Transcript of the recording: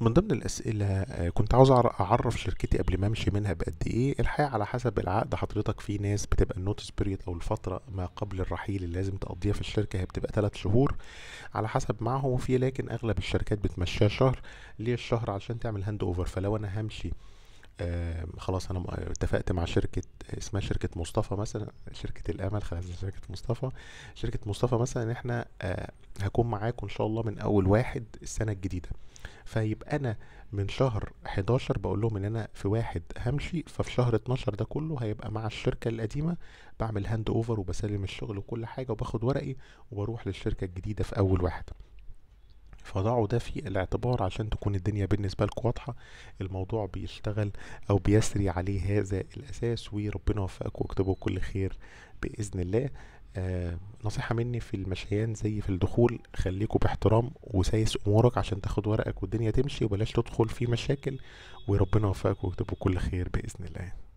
من ضمن الأسئلة آه، كنت عاوز أعرف شركتي قبل ما أمشي منها بقد إيه الحقيقة على حسب العقد حضرتك في ناس بتبقى النوتس بيريد أو الفترة ما قبل الرحيل اللي لازم تقضيها في الشركة هي بتبقى تلات شهور على حسب معهم وفي لكن أغلب الشركات بتمشيها شهر ليه الشهر عشان تعمل هاند أوفر فلو أنا همشي خلاص انا اتفقت مع شركه اسمها شركه مصطفى مثلا شركه الامل خلاص شركه مصطفى شركه مصطفى مثلا ان احنا آه، هكون معاكم ان شاء الله من اول واحد السنه الجديده فيبقى انا من شهر 11 بقول لهم ان انا في واحد همشي ففي شهر 12 ده كله هيبقى مع الشركه القديمه بعمل هاند اوفر وبسلم الشغل وكل حاجه وباخد ورقي وبروح للشركه الجديده في اول واحد فضعوا ده في الاعتبار عشان تكون الدنيا بالنسبة لكم واضحة الموضوع بيشتغل أو بيسري عليه هذا الأساس وربنا يوفقكم واكتبوا كل خير بإذن الله آه نصيحة مني في المشيان زي في الدخول خليكوا باحترام وسايس أمورك عشان تاخد ورقك والدنيا تمشي وبلاش تدخل في مشاكل وربنا يوفقكم واكتبوا كل خير بإذن الله